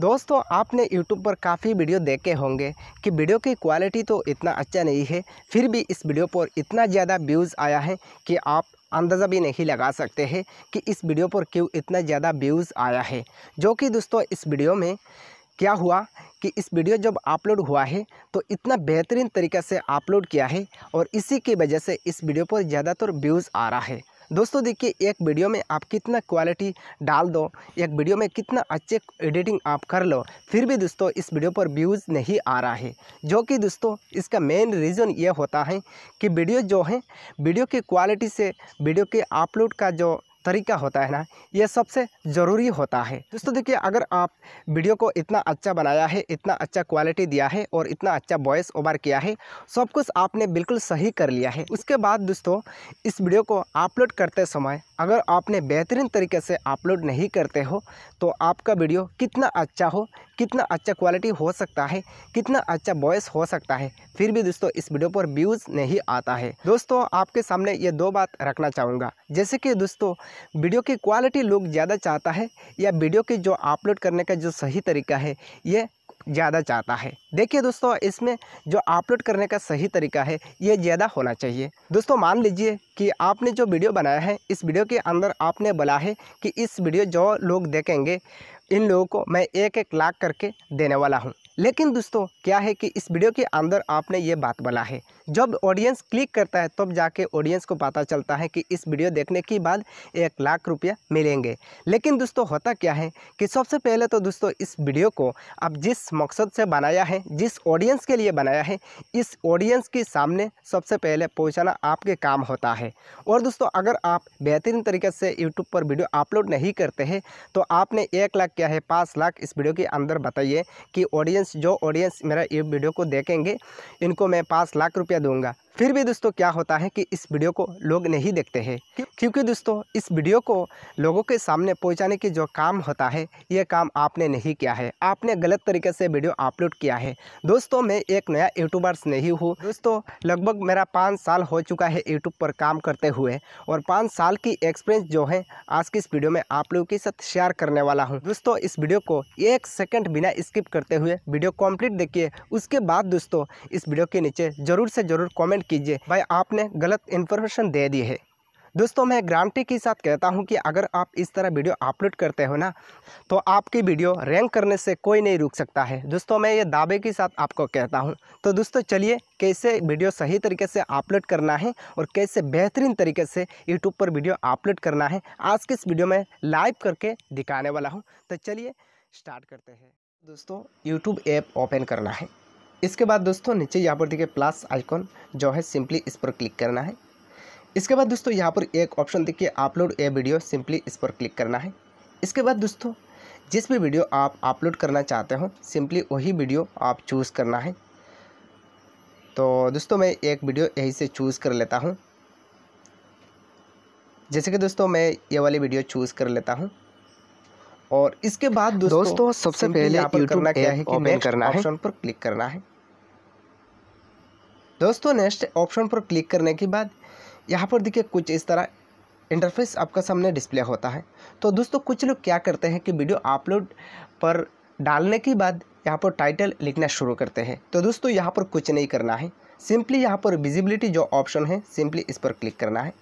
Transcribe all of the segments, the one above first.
दोस्तों आपने यूट्यूब पर काफ़ी वीडियो देखे होंगे कि वीडियो की क्वालिटी तो इतना अच्छा नहीं है फिर भी इस वीडियो पर इतना ज़्यादा व्यूज़ आया है कि आप अंदाज़ा भी नहीं लगा सकते हैं कि इस वीडियो पर क्यों इतना ज़्यादा व्यूज़ आया है जो कि दोस्तों इस वीडियो में क्या हुआ कि इस वीडियो जब अपलोड हुआ है तो इतना बेहतरीन तरीक़े से अपलोड किया है और इसी की वजह से इस वीडियो पर ज़्यादातर व्यूज़ आ रहा है दोस्तों देखिए एक वीडियो में आप कितना क्वालिटी डाल दो एक वीडियो में कितना अच्छे एडिटिंग आप कर लो फिर भी दोस्तों इस वीडियो पर व्यूज़ नहीं आ रहा है जो कि दोस्तों इसका मेन रीज़न ये होता है कि वीडियो जो है वीडियो की क्वालिटी से वीडियो के अपलोड का जो तरीका होता है ना ये सबसे ज़रूरी होता है दोस्तों देखिए अगर आप वीडियो को इतना अच्छा बनाया है इतना अच्छा क्वालिटी दिया है और इतना अच्छा वॉइस ओवर किया है सब कुछ आपने बिल्कुल सही कर लिया है उसके बाद दोस्तों इस वीडियो को अपलोड करते समय अगर आपने बेहतरीन तरीके से अपलोड नहीं करते हो तो आपका वीडियो कितना अच्छा हो कितना अच्छा क्वालिटी हो सकता है कितना अच्छा वॉयस हो सकता है फिर भी दोस्तों इस वीडियो पर व्यूज़ नहीं आता है दोस्तों आपके सामने ये दो बात रखना चाहूँगा जैसे कि दोस्तों वीडियो की क्वालिटी लोग ज़्यादा चाहता है या वीडियो की जो अपलोड करने का जो सही तरीका है ये ज़्यादा चाहता है देखिए दोस्तों इसमें जो अपलोड करने का सही तरीका है ये ज़्यादा होना चाहिए दोस्तों मान लीजिए कि आपने जो वीडियो बनाया है इस वीडियो के अंदर आपने बोला है कि इस वीडियो जो लोग देखेंगे इन लोगों को मैं एक एक लाख करके देने वाला हूँ लेकिन दोस्तों क्या है कि इस वीडियो के अंदर आपने ये बात बोला है जब ऑडियंस क्लिक करता है तब तो जाके ऑडियंस को पता चलता है कि इस वीडियो देखने के बाद एक लाख रुपया मिलेंगे लेकिन दोस्तों होता क्या है कि सबसे पहले तो दोस्तों इस वीडियो को आप जिस मकसद से बनाया है जिस ऑडियंस के लिए बनाया है इस ऑडियंस के सामने सबसे पहले पहुँचाना आपके काम होता है और दोस्तों अगर आप बेहतरीन तरीके से यूट्यूब पर वीडियो अपलोड नहीं करते हैं तो आपने एक लाख क्या है पाँच लाख इस वीडियो के अंदर बताइए कि ऑडियंस ऑडियंस जो ऑडियंस मेरा ये वीडियो को देखेंगे इनको मैं पाँच लाख रुपया दूंगा फिर भी दोस्तों क्या होता है कि इस वीडियो को लोग नहीं देखते हैं क्योंकि दोस्तों इस वीडियो को लोगों के सामने पहुंचाने की जो काम होता है ये काम आपने नहीं किया है आपने गलत तरीके से वीडियो अपलोड किया है दोस्तों मैं एक नया यूट्यूबर्स नहीं हूँ दोस्तों लगभग मेरा पाँच साल हो चुका है यूट्यूब पर काम करते हुए और पाँच साल की एक्सपीरियंस जो है आज की इस वीडियो में आप लोगों के साथ शेयर करने वाला हूँ दोस्तों इस वीडियो को एक सेकेंड बिना स्किप करते हुए वीडियो कॉम्प्लीट देखिए उसके बाद दोस्तों इस वीडियो के नीचे ज़रूर से ज़रूर कॉमेंट कमेंट कीजिए भाई आपने गलत इन्फॉर्मेशन दे दी है दोस्तों मैं ग्रांटी के साथ कहता हूं कि अगर आप इस तरह वीडियो अपलोड करते हो ना तो आपकी वीडियो रैंक करने से कोई नहीं रुक सकता है दोस्तों मैं ये दावे के साथ आपको कहता हूं तो दोस्तों चलिए कैसे वीडियो सही तरीके से अपलोड करना है और कैसे बेहतरीन तरीके से यूट्यूब पर वीडियो अपलोड करना है आज के इस वीडियो में लाइव करके दिखाने वाला हूँ तो चलिए स्टार्ट करते हैं दोस्तों यूट्यूब ऐप ओपन करना है इसके बाद दोस्तों नीचे यहाँ पर देखिए प्लस आइकॉन जो है सिंपली इस पर क्लिक करना है इसके बाद दोस्तों यहाँ पर एक ऑप्शन देखिए अपलोड ए वीडियो सिंपली इस पर क्लिक करना है इसके बाद दोस्तों जिस भी वीडियो आप अपलोड करना चाहते हो सिंपली वही वीडियो आप चूज़ करना है तो दोस्तों मैं एक वीडियो यहीं से चूज़ कर लेता हूँ जैसे कि दोस्तों मैं ये वाली वीडियो चूज़ कर लेता हूँ और इसके बाद दोस्तों, दोस्तों सबसे पहले यूट्यूब क्या है कि मैं करना है ऑप्शन पर क्लिक करना है दोस्तों नेक्स्ट ऑप्शन पर क्लिक करने के बाद यहाँ पर देखिए कुछ इस तरह इंटरफेस आपका सामने डिस्प्ले होता है तो दोस्तों कुछ लोग क्या करते हैं कि वीडियो अपलोड पर डालने के बाद यहाँ पर टाइटल लिखना शुरू करते हैं तो दोस्तों यहाँ पर कुछ नहीं करना है सिंपली यहाँ पर विजिबिलिटी जो ऑप्शन है सिंपली इस पर क्लिक करना है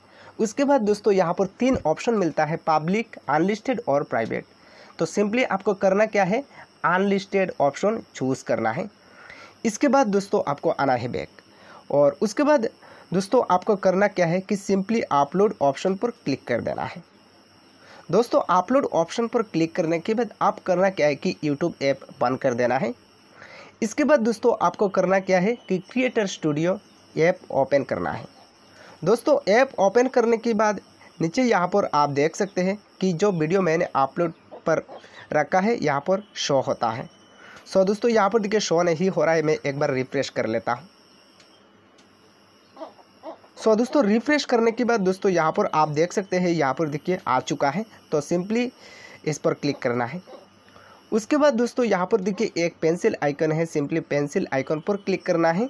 उसके बाद दोस्तों यहाँ पर तीन ऑप्शन मिलता है पब्लिक अनलिस्टेड और प्राइवेट तो सिंपली आपको करना क्या है अनलिस्टेड ऑप्शन चूज़ करना है इसके बाद दोस्तों आपको आना है बैक और उसके बाद दोस्तों आपको करना क्या है कि सिंपली अपलोड ऑप्शन पर क्लिक कर देना है दोस्तों अपलोड ऑप्शन पर क्लिक करने के बाद आप करना क्या है कि यूट्यूब ऐप बंद कर देना है इसके बाद दोस्तों आपको करना क्या है कि क्रिएटर स्टूडियो ऐप ओपन करना है दोस्तों ऐप ओपन करने के बाद नीचे यहाँ पर आप देख सकते हैं कि जो वीडियो मैंने अपलोड पर रखा है यहाँ पर शो होता है सो दोस्तों यहाँ पर देखिए शो नहीं हो रहा है मैं एक बार रिफ्रेश कर लेता हूँ सो दोस्तों रिफ्रेश करने के बाद दोस्तों यहाँ पर आप देख सकते हैं यहाँ पर देखिए आ चुका है तो सिंपली इस पर क्लिक करना है उसके बाद दोस्तों यहाँ पर देखिए एक पेंसिल आइकन है सिंपली पेंसिल आइकन पर क्लिक करना है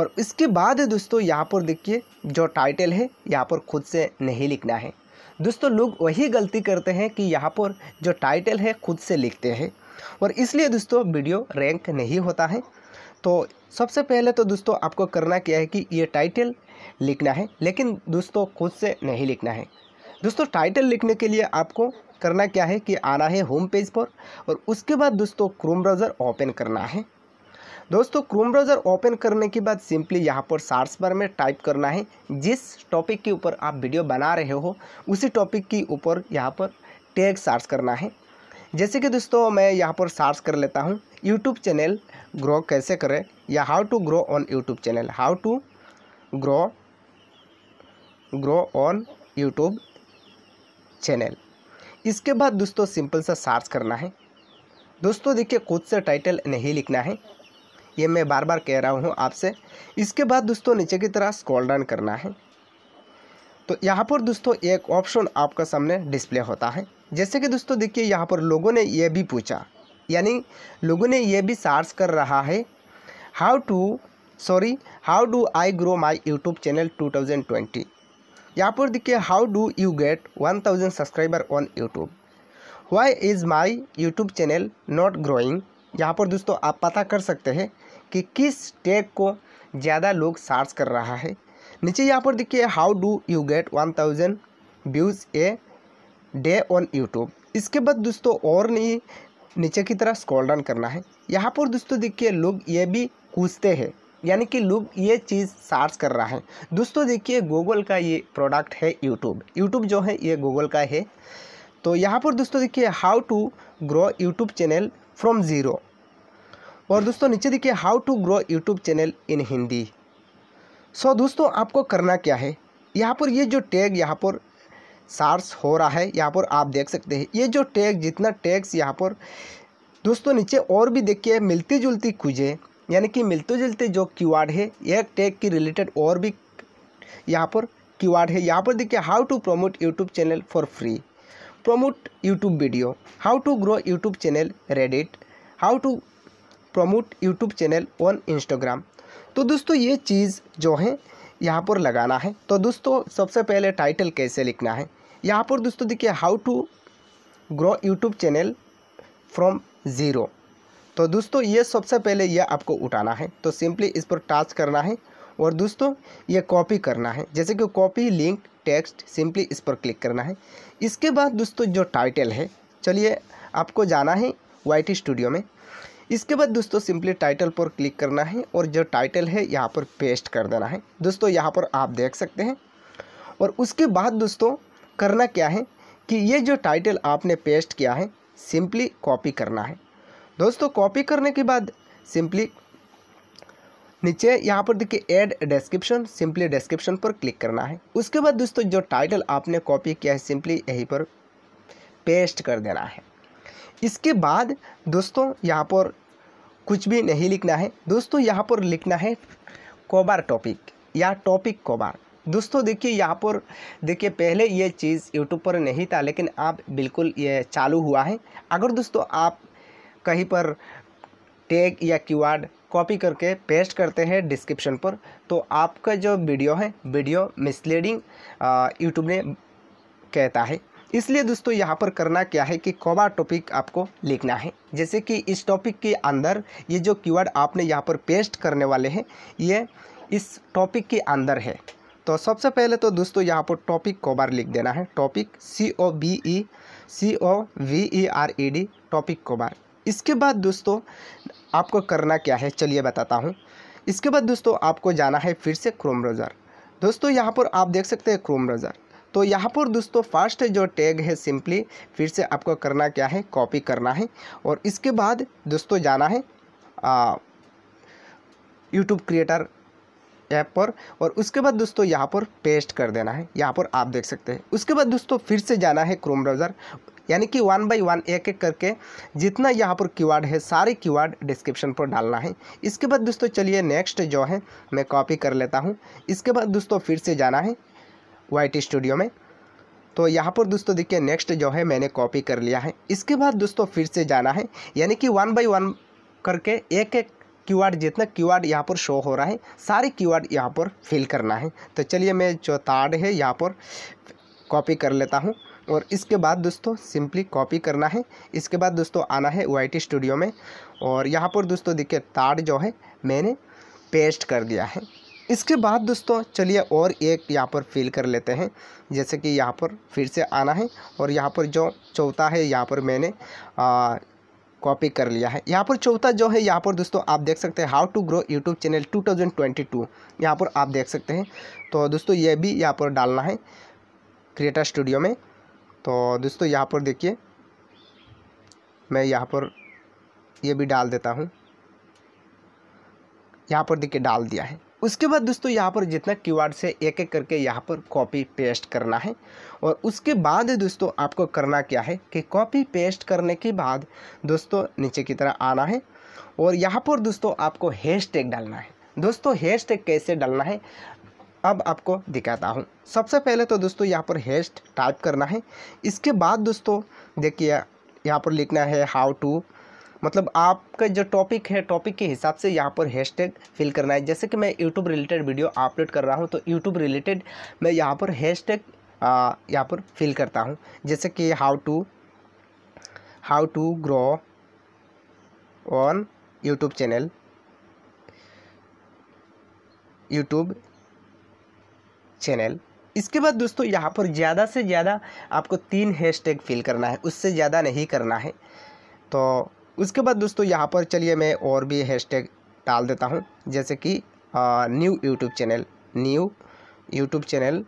और इसके बाद दोस्तों यहाँ पर देखिए जो टाइटल है यहाँ पर खुद से नहीं लिखना है दोस्तों लोग वही गलती करते हैं कि यहाँ पर जो टाइटल है खुद से लिखते हैं और इसलिए दोस्तों वीडियो रैंक नहीं होता है तो सबसे पहले तो दोस्तों आपको करना क्या है कि ये टाइटल लिखना है लेकिन दोस्तों खुद से नहीं लिखना है दोस्तों टाइटल लिखने के लिए आपको करना क्या है कि आना है होम पेज पर और उसके बाद दोस्तों क्रोम ब्राउज़र ओपन करना है दोस्तों क्रोम ब्राउज़र ओपन करने के बाद सिंपली यहाँ पर सार्च बार में टाइप करना है जिस टॉपिक के ऊपर आप वीडियो बना रहे हो उसी टॉपिक के ऊपर यहाँ पर टैग सार्च करना है जैसे कि दोस्तों मैं यहाँ पर सार्च कर लेता हूँ यूट्यूब चैनल ग्रो कैसे करें या how to grow on YouTube channel how to grow grow on YouTube channel इसके बाद दोस्तों सिंपल सा सार्च करना है दोस्तों देखिए खुद से टाइटल नहीं लिखना है ये मैं बार बार कह रहा हूँ आपसे इसके बाद दोस्तों नीचे की तरह स्क्रॉल डाउन करना है तो यहाँ पर दोस्तों एक ऑप्शन आपका सामने डिस्प्ले होता है जैसे कि दोस्तों देखिए यहाँ पर लोगों ने यह भी पूछा यानी लोगों ने यह भी सर्च कर रहा है how to sorry how do I grow my YouTube channel twenty यहाँ पर देखिए how do you get 1000 subscriber on YouTube why is my YouTube channel not growing यहाँ पर दोस्तों आप पता कर सकते हैं कि किस टैग को ज़्यादा लोग सर्च कर रहा है नीचे यहाँ पर देखिए how do you get one thousand views a day on YouTube इसके बाद दोस्तों और नहीं नीचे की तरह स्क्रॉल डाउन करना है यहाँ पर दोस्तों देखिए लोग ये भी पूछते हैं यानी कि लोग ये चीज़ सर्च कर रहा है दोस्तों देखिए गूगल का ये प्रोडक्ट है यूट्यूब यूट्यूब जो है ये गूगल का है तो यहाँ पर दोस्तों देखिए how to grow YouTube channel from zero और दोस्तों नीचे देखिए how to grow YouTube channel in Hindi so दोस्तों आपको करना क्या है यहाँ पर ये जो टैग यहाँ पर सार्स हो रहा है यहाँ पर आप देख सकते हैं ये जो टैग जितना टैग्स यहाँ पर दोस्तों नीचे और भी देखिए मिलती जुलती कुजें यानी कि मिलते जुलते जो क्यूआर है एक टैग की रिलेटेड और भी यहाँ पर क्यूआर है यहाँ पर देखिए how to promote YouTube channel for free promote YouTube video how to grow YouTube channel Reddit how to promote YouTube channel on Instagram तो दोस्तों ये चीज़ जो है यहाँ पर लगाना है तो दोस्तों सबसे पहले टाइटल कैसे लिखना है यहाँ पर दोस्तों देखिए how to grow YouTube channel from zero तो दोस्तों ये सबसे पहले ये आपको उठाना है तो सिंपली इस पर टच करना है और दोस्तों ये कॉपी करना है जैसे कि कॉपी लिंक टेक्स्ट सिंपली इस पर क्लिक करना है इसके बाद दोस्तों जो टाइटल है चलिए आपको जाना है वाई स्टूडियो में इसके बाद दोस्तों सिंपली टाइटल पर क्लिक करना है और जो टाइटल है यहाँ पर पेस्ट कर देना है दोस्तों यहाँ पर आप देख सकते हैं और उसके बाद दोस्तों करना क्या है कि ये जो टाइटल आपने पेस्ट किया है सिंपली कॉपी करना है दोस्तों कॉपी करने के बाद सिंपली नीचे यहाँ पर देखिए ऐड डिस्क्रिप्शन सिंपली डिस्क्रिप्शन पर क्लिक करना है उसके बाद दोस्तों जो टाइटल आपने कॉपी किया है सिंपली यहीं पर पेस्ट कर देना है इसके बाद दोस्तों यहाँ पर कुछ भी नहीं लिखना है दोस्तों यहाँ पर लिखना है कोबार टॉपिक या टॉपिक कोबार दोस्तों देखिए यहाँ पर देखिए पहले ये चीज़ यूट्यूब पर नहीं था लेकिन आप बिल्कुल ये चालू हुआ है अगर दोस्तों आप कहीं पर टैग या क्यूआर कॉपी करके पेस्ट करते हैं डिस्क्रिप्शन पर तो आपका जो वीडियो है वीडियो मिसलीडिंग यूट्यूब ने कहता है इसलिए दोस्तों यहाँ पर करना क्या है कि कौबा टॉपिक आपको लिखना है जैसे कि इस टॉपिक के अंदर ये जो कीवर्ड आपने यहाँ पर पेस्ट करने वाले हैं ये इस टॉपिक के अंदर है तो सबसे पहले तो दोस्तों यहाँ पर टॉपिक कोबार लिख देना है topic C O B E C O V E R E D topic कोबार इसके बाद दोस्तों आपको करना क्या है चलिए बताता हूँ इसके बाद दोस्तों आपको जाना है फिर से क्रोम ब्राउज़र दोस्तों यहाँ पर आप देख सकते हैं क्रोम ब्राउज़र तो यहाँ पर दोस्तों फर्स्ट जो टैग है सिंपली फिर से आपको करना क्या है कॉपी करना है और इसके बाद दोस्तों जाना है यूट्यूब क्रिएटर ऐप पर और उसके बाद दोस्तों यहाँ पर पेस्ट कर देना है यहाँ पर आप देख सकते हैं उसके बाद दोस्तों फिर से जाना है क्रोम ब्राउज़र यानी कि वन बाई वन एक एक करके जितना यहाँ पर कीवर्ड है सारे कीवर्ड डिस्क्रिप्शन पर डालना है इसके बाद दोस्तों चलिए नेक्स्ट जो है मैं कॉपी कर लेता हूँ इसके बाद दोस्तों फिर से जाना है वाइट स्टूडियो में तो यहाँ पर दोस्तों देखिए नेक्स्ट जो है मैंने कॉपी कर लिया है इसके बाद दोस्तों फिर से जाना है यानी कि वन बाई वन करके एक एक क्यू आर जितना क्यू आर यहाँ पर शो हो रहा है सारे क्यू आर यहाँ पर फिल करना है तो चलिए मैं जो तार्ड है यहाँ पर कॉपी कर लेता हूँ और इसके बाद दोस्तों सिंपली कॉपी करना है इसके बाद दोस्तों आना है वाई स्टूडियो में और यहाँ पर दोस्तों देखिए तार जो है मैंने पेस्ट कर दिया है इसके बाद दोस्तों चलिए और एक यहाँ पर फिल कर लेते हैं जैसे कि यहाँ पर फिर से आना है और यहाँ पर जो चौथा है यहाँ पर मैंने कॉपी कर लिया है यहाँ पर चौथा जो है यहाँ पर दोस्तों आप देख सकते हैं how to grow YouTube channel 2022 यहाँ पर आप देख सकते हैं तो दोस्तों ये भी यहाँ पर डालना है क्रिएटर स्टूडियो में तो दोस्तों यहाँ पर देखिए मैं यहाँ पर ये भी डाल देता हूँ यहाँ पर देखिए डाल दिया है उसके बाद दोस्तों यहाँ पर जितना कीवर्ड से एक एक करके यहाँ पर कॉपी पेस्ट करना है और उसके बाद दोस्तों आपको करना क्या है कि कॉपी पेस्ट करने के बाद दोस्तों नीचे की तरह आना है और यहाँ पर दोस्तों आपको हैश टैग डालना है दोस्तों हैश टैग कैसे डालना है अब आपको दिखाता हूँ सबसे पहले तो दोस्तों यहाँ पर हैश टाइप करना है इसके बाद दोस्तों देखिए यहाँ पर लिखना है हाउ टू मतलब आपका जो टॉपिक है टॉपिक के हिसाब से यहाँ पर हैशटैग फिल करना है जैसे कि मैं यूट्यूब रिलेटेड वीडियो अपलोड कर रहा हूँ तो यूट्यूब रिलेटेड मैं यहाँ पर हैशटैग यहाँ पर फिल करता हूँ जैसे कि how to how to grow on YouTube channel YouTube channel इसके बाद दोस्तों यहाँ पर ज़्यादा से ज़्यादा आपको तीन हैशटैग फिल करना है उससे ज़्यादा नहीं करना है तो उसके बाद दोस्तों यहाँ पर चलिए मैं और भी हैशटैग डाल देता हूँ जैसे कि new YouTube channel new YouTube channel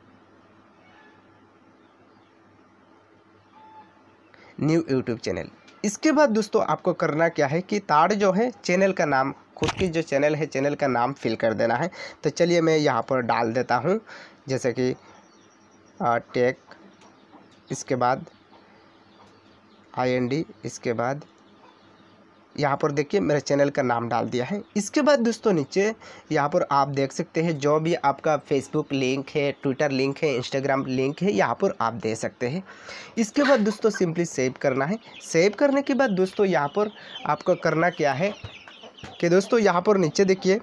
new YouTube channel इसके बाद दोस्तों आपको करना क्या है कि ताड़ जो है चैनल का नाम खुद की जो चैनल है चैनल का नाम फिल कर देना है तो चलिए मैं यहाँ पर डाल देता हूँ जैसे कि टेक इसके बाद आईएनडी इसके बाद यहाँ पर देखिए मेरे चैनल का नाम डाल दिया है इसके बाद दोस्तों नीचे यहाँ पर आप देख सकते हैं जो भी आपका फेसबुक लिंक है ट्विटर लिंक है इंस्टाग्राम लिंक है यहाँ पर आप दे सकते हैं इसके बाद दोस्तों सिंपली सेव करना है सेव करने के बाद दोस्तों यहाँ पर आपका करना क्या है कि दोस्तों यहाँ पर नीचे देखिए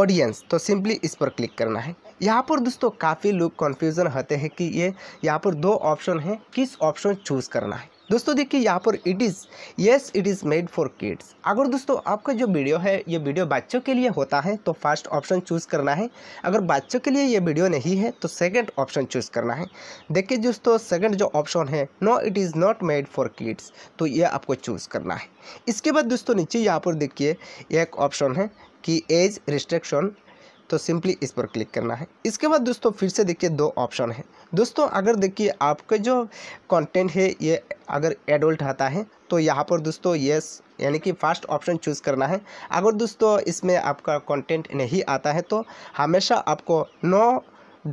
ऑडियंस तो सिंपली इस पर क्लिक करना है यहाँ पर दोस्तों काफ़ी लोग कन्फ्यूज़न होते हैं कि ये यहाँ पर दो ऑप्शन हैं किस ऑप्शन चूज़ करना है दोस्तों देखिए यहाँ पर it is yes it is made for kids अगर दोस्तों आपका जो वीडियो है ये वीडियो बच्चों के लिए होता है तो फर्स्ट ऑप्शन चूज़ करना है अगर बच्चों के लिए ये वीडियो नहीं है तो सेकंड ऑप्शन चूज़ करना है देखिए दोस्तों सेकंड जो ऑप्शन है no it is not made for kids तो ये आपको चूज़ करना है इसके बाद दोस्तों नीचे यहाँ पर देखिए एक ऑप्शन है कि एज रिस्ट्रिक्शन तो सिंपली इस पर क्लिक करना है इसके बाद दोस्तों फिर से देखिए दो ऑप्शन है दोस्तों अगर देखिए आपका जो कंटेंट है ये अगर एडल्ट आता है तो यहाँ पर दोस्तों येस यानी कि फर्स्ट ऑप्शन चूज़ करना है अगर दोस्तों इसमें आपका कंटेंट नहीं आता है तो हमेशा आपको no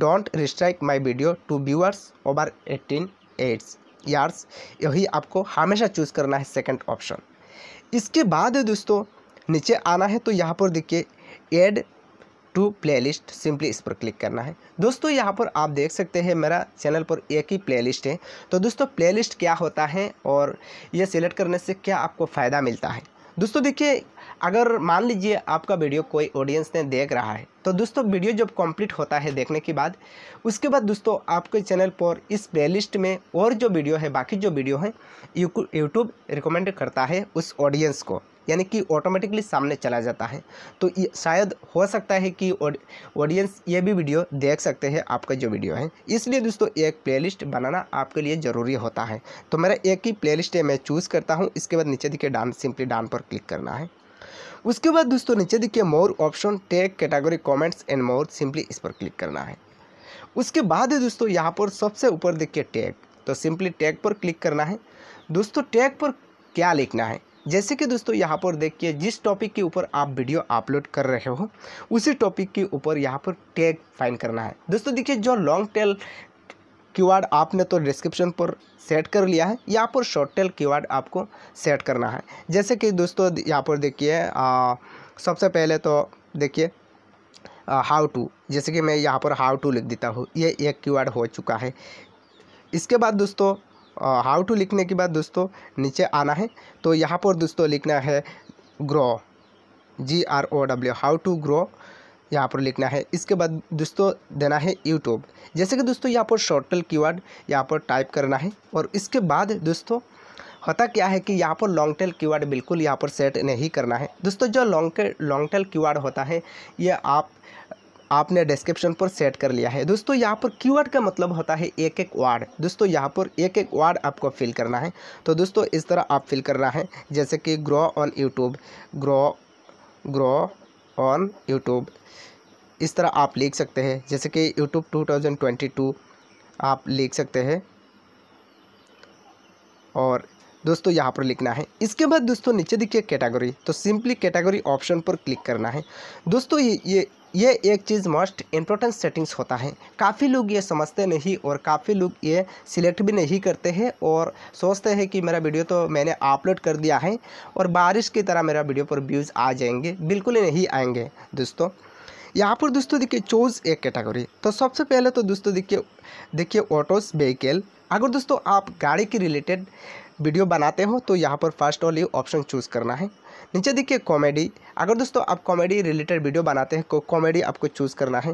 don't restrict my video to viewers over eighteen eights years यही आपको हमेशा चूज़ करना है सेकंड ऑप्शन इसके बाद दोस्तों नीचे आना है तो यहाँ पर देखिए एड टू प्लेलिस्ट सिंपली इस पर क्लिक करना है दोस्तों यहाँ पर आप देख सकते हैं मेरा चैनल पर एक ही प्लेलिस्ट है तो दोस्तों प्लेलिस्ट क्या होता है और ये सिलेक्ट करने से क्या आपको फ़ायदा मिलता है दोस्तों देखिए अगर मान लीजिए आपका वीडियो कोई ऑडियंस ने देख रहा है तो दोस्तों वीडियो जब कंप्लीट होता है देखने के बाद उसके बाद दोस्तों आपके चैनल पर इस प्लेलिस्ट में और जो वीडियो है बाकी जो वीडियो है यूट्यूब रिकमेंड करता है उस ऑडियंस को यानी कि ऑटोमेटिकली सामने चला जाता है तो शायद हो सकता है कि ऑडियंस ये भी वीडियो देख सकते हैं आपका जो वीडियो है इसलिए दोस्तों एक प्लेलिस्ट बनाना आपके लिए ज़रूरी होता है तो मेरा एक ही प्लेलिस्ट है मैं चूज़ करता हूँ इसके बाद नीचे दिखे डांस सिंपली डांस पर क्लिक करना है उसके बाद दोस्तों नीचे दिखे more option tag category comments and more simply इस पर क्लिक करना है उसके बाद है दोस्तों यहाँ पर सबसे ऊपर देखिए टैग तो सिंपली टैग पर क्लिक करना है दोस्तों टैग पर क्या लिखना है जैसे कि दोस्तों यहाँ पर देखिए जिस टॉपिक के ऊपर आप वीडियो अपलोड कर रहे हो उसी टॉपिक के ऊपर यहाँ पर टैग फाइन करना है दोस्तों देखिए जो लॉन्ग टेल कीवर्ड आपने तो डिस्क्रिप्शन पर सेट कर लिया है यहाँ पर शॉर्ट टेल कीवर्ड आपको सेट करना है जैसे कि दोस्तों यहाँ पर देखिए सबसे पहले तो देखिए हाउ टू जैसे कि मैं यहाँ पर हाउ टू लिख देता हूँ ये एक कीवर्ड हो चुका है इसके बाद दोस्तों हाउ टू लिखने के बाद दोस्तों नीचे आना है तो यहाँ पर दोस्तों लिखना है grow G R O W how to grow यहाँ पर लिखना है इसके बाद दोस्तों देना है यूट्यूब जैसे कि दोस्तों यहाँ पर शॉर्टल कीवर्ड यहाँ पर टाइप करना है और इसके बाद दोस्तों होता क्या है कि यहाँ पर लॉन्ग टेल कीवर्ड बिल्कुल यहाँ पर सेट नहीं करना है दोस्तों जो लॉन्ग लॉन्ग टेल कीवर्ड होता है ये आप आपने डिस्क्रिप्शन पर सेट कर लिया है दोस्तों यहाँ पर क्यूवर्ड का मतलब होता है एक एक वार्ड दोस्तों यहाँ पर एक एक वार्ड आपको फिल करना है तो दोस्तों इस तरह आप फिल करना है जैसे कि grow on YouTube grow grow on YouTube इस तरह आप लिख सकते हैं जैसे कि यूट्यूब टू आप लिख सकते हैं और दोस्तों यहाँ पर लिखना है इसके बाद दोस्तों नीचे देखिए कैटेगरी तो सिंपली कैटेगरी ऑप्शन पर क्लिक करना है दोस्तों ये ये ये एक चीज़ मोस्ट इम्पोर्टेंट सेटिंग्स होता है काफ़ी लोग ये समझते नहीं और काफ़ी लोग ये सिलेक्ट भी नहीं करते हैं और सोचते हैं कि मेरा वीडियो तो मैंने अपलोड कर दिया है और बारिश की तरह मेरा वीडियो पर व्यूज़ आ जाएंगे बिल्कुल नहीं आएंगे दोस्तों यहाँ पर दोस्तों देखिए चोज एक कैटेगरी तो सबसे पहले तो दोस्तों देखिए देखिए ऑटोस व्हीकल अगर दोस्तों आप गाड़ी के रिलेटेड वीडियो बनाते हो तो यहाँ पर फर्स्ट ऑल ये ऑप्शन चूज़ करना है नीचे देखिए कॉमेडी अगर दोस्तों आप कॉमेडी रिलेटेड वीडियो बनाते हैं कॉमेडी तो आपको चूज़ करना है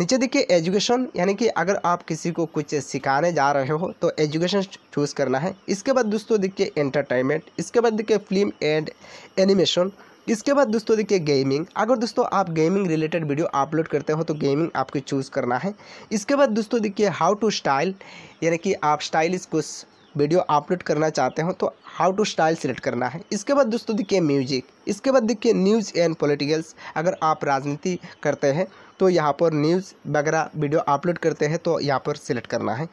नीचे देखिए एजुकेशन यानी कि अगर आप किसी को कुछ सिखाने जा रहे हो तो एजुकेशन चूज़ करना है इसके बाद दोस्तों देखिए एंटरटेनमेंट इसके बाद देखिए फिल्म एंड एनिमेशन इसके बाद दोस्तों देखिए गेमिंग अगर दोस्तों आप गेमिंग रिलेटेड वीडियो अपलोड करते हो तो गेमिंग आपको चूज़ करना है इसके बाद दोस्तों देखिए हाउ टू स्टाइल यानी कि आप स्टाइलिश कुछ वीडियो अपलोड करना चाहते हो तो हाउ टू स्टाइल सेलेक्ट करना है इसके बाद दोस्तों देखिए म्यूजिक इसके बाद देखिए न्यूज़ एंड पॉलिटिकल्स अगर आप राजनीति करते हैं तो यहाँ पर न्यूज़ वगैरह वीडियो अपलोड करते हैं तो यहाँ पर सिलेक्ट करना है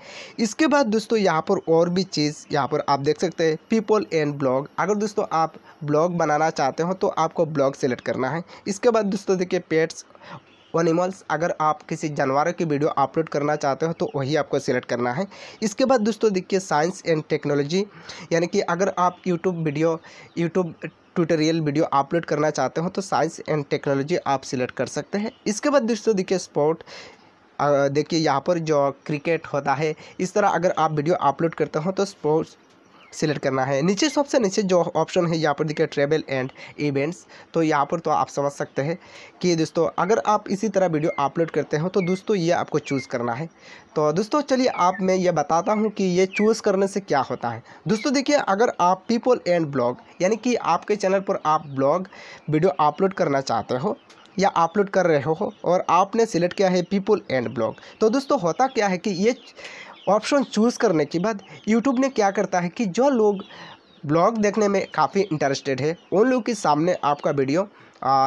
इसके बाद दोस्तों यहाँ पर और भी चीज़ यहाँ पर आप देख सकते हैं पीपल एंड ब्लॉग अगर दोस्तों आप ब्लॉग बनाना चाहते हो तो आपको ब्लॉग सेलेक्ट करना है इसके बाद दोस्तों देखिए पेट्स एनिमल्स अगर आप किसी जानवर की वीडियो अपलोड करना चाहते हो तो वही आपको सिलेक्ट करना है इसके बाद दोस्तों देखिए साइंस एंड टेक्नोलॉजी यानी कि अगर आप YouTube video YouTube tutorial video upload करना चाहते हो तो साइंस एंड टेक्नोलॉजी आप सिलेक्ट कर सकते हैं इसके बाद दोस्तों देखिए स्पोर्ट देखिए यहाँ पर जो क्रिकेट होता है इस तरह अगर आप वीडियो अपलोड करते हो तो स्पोर्ट्स सिलेक्ट करना है नीचे सबसे नीचे जो ऑप्शन है यहाँ पर देखिए ट्रेवल एंड इवेंट्स तो यहाँ पर तो आप समझ सकते हैं कि दोस्तों अगर आप इसी तरह वीडियो अपलोड करते हो तो दोस्तों ये आपको चूज़ करना है तो दोस्तों चलिए आप मैं ये बताता हूँ कि ये चूज़ करने से क्या होता है दोस्तों देखिए अगर आप पीपल एंड ब्लॉग यानी कि आपके चैनल पर आप ब्लॉग वीडियो अपलोड करना चाहते हो या अपलोड कर रहे हो और आपने सिलेक्ट किया है पीपल एंड ब्लॉग तो दोस्तों होता क्या है कि ये ऑप्शन चूज़ करने के बाद यूट्यूब ने क्या करता है कि जो लोग ब्लॉग देखने में काफ़ी इंटरेस्टेड है उन लोग के सामने आपका वीडियो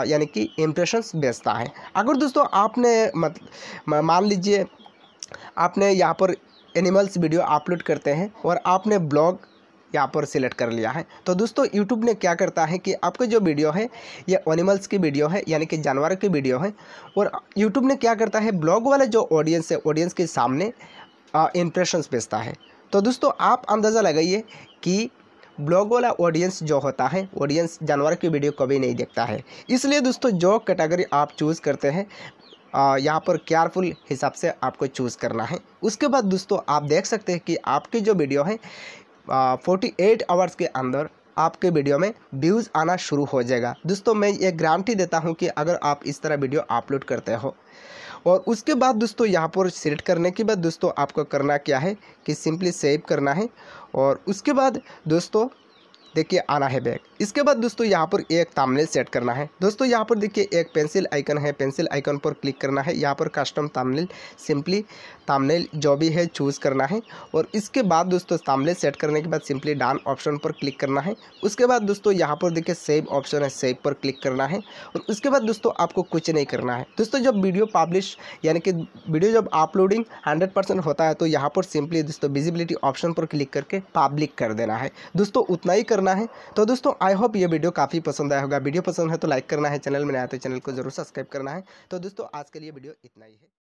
यानी कि इम्प्रेशंस बेचता है अगर दोस्तों आपने मत मान लीजिए आपने यहाँ पर एनिमल्स वीडियो अपलोड करते हैं और आपने ब्लॉग यहाँ पर सिलेक्ट कर लिया है तो दोस्तों यूट्यूब ने क्या करता है कि आपके जो वीडियो है ये एनिमल्स की वीडियो है यानी कि जानवर की वीडियो है और यूट्यूब ने क्या करता है ब्लॉग वाले जो ऑडियंस है ऑडियंस के सामने इम्प्रेशंस बेचता है तो दोस्तों आप अंदाज़ा लगाइए कि ब्लॉग वाला ऑडियंस जो होता है ऑडियंस जानवर की वीडियो कभी नहीं देखता है इसलिए दोस्तों जो कैटेगरी आप चूज़ करते हैं यहाँ पर केयरफुल हिसाब से आपको चूज़ करना है उसके बाद दोस्तों आप देख सकते हैं कि आपकी जो वीडियो है फोर्टी एट आवर्स के अंदर आपके वीडियो में व्यूज़ आना शुरू हो जाएगा दोस्तों मैं ये गारंटी देता हूँ कि अगर आप इस तरह वीडियो अपलोड करते हो और उसके बाद दोस्तों यहाँ पर सेलेक्ट करने के बाद दोस्तों आपको करना क्या है कि सिंपली सेव करना है और उसके बाद दोस्तों देखिए आना है बैग इसके बाद दोस्तों यहाँ पर एक तामनेल सेट करना है दोस्तों यहाँ पर देखिए एक पेंसिल आइकन है पेंसिल आइकन पर क्लिक करना है यहाँ पर कस्टम तामनेल सिंपली तामनेल जो भी है चूज़ करना है और इसके बाद दोस्तों तामनेल सेट करने के बाद सिंपली डान ऑप्शन पर क्लिक करना है उसके बाद दोस्तों यहाँ पर देखिए सेव ऑप्शन है सेव पर क्लिक करना है और उसके बाद दोस्तों आपको कुछ नहीं करना है दोस्तों जब वीडियो पब्लिश यानी कि वीडियो जब अपलोडिंग हंड्रेड होता है तो यहाँ पर सिंपली दोस्तों विजिबिलिटी ऑप्शन पर क्लिक करके पब्लिक कर देना है दोस्तों उतना ही करना है तो दोस्तों आई होप ये वीडियो काफ़ी पसंद आया होगा वीडियो पसंद है तो लाइक करना है चैनल में आया तो चैनल को जरूर सब्सक्राइब करना है तो दोस्तों आज के लिए वीडियो इतना ही है